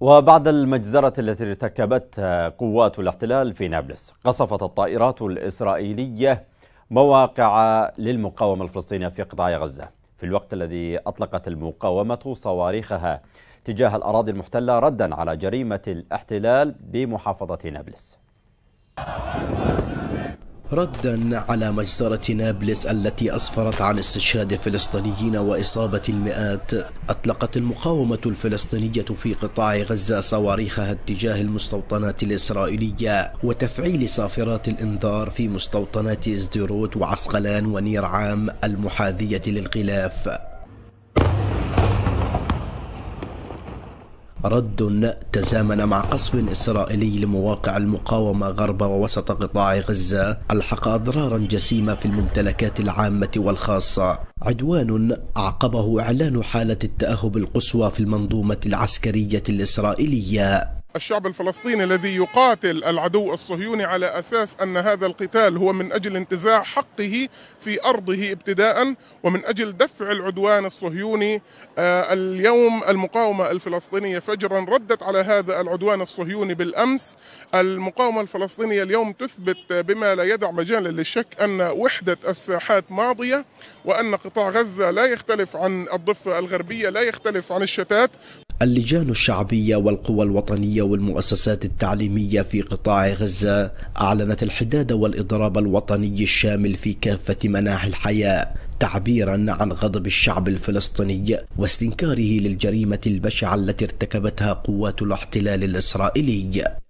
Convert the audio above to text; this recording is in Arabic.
وبعد المجزرة التي ارتكبتها قوات الاحتلال في نابلس قصفت الطائرات الإسرائيلية مواقع للمقاومة الفلسطينية في قطاع غزة في الوقت الذي أطلقت المقاومة صواريخها تجاه الأراضي المحتلة ردا على جريمة الاحتلال بمحافظة نابلس ردا على مجزرة نابلس التي أسفرت عن استشهاد فلسطينيين وإصابة المئات أطلقت المقاومة الفلسطينية في قطاع غزة صواريخها اتجاه المستوطنات الإسرائيلية وتفعيل صافرات الإنذار في مستوطنات ازديروت وعسقلان ونير عام المحاذية للغلاف رد تزامن مع قصف إسرائيلي لمواقع المقاومة غرب ووسط قطاع غزة ألحق أضرارا جسيمة في الممتلكات العامة والخاصة عدوان أعقبه إعلان حالة التأهب القصوى في المنظومة العسكرية الإسرائيلية الشعب الفلسطيني الذي يقاتل العدو الصهيوني على أساس أن هذا القتال هو من أجل انتزاع حقه في أرضه ابتداء ومن أجل دفع العدوان الصهيوني آه، اليوم المقاومة الفلسطينية فجرا ردت على هذا العدوان الصهيوني بالأمس المقاومة الفلسطينية اليوم تثبت بما لا يدع مجالا للشك أن وحدة الساحات ماضية وأن قطاع غزة لا يختلف عن الضفة الغربية لا يختلف عن الشتات اللجان الشعبية والقوى الوطنية والمؤسسات التعليمية في قطاع غزة أعلنت الحداد والإضراب الوطني الشامل في كافة مناحي الحياة تعبيرا عن غضب الشعب الفلسطيني واستنكاره للجريمة البشعة التي ارتكبتها قوات الاحتلال الإسرائيلي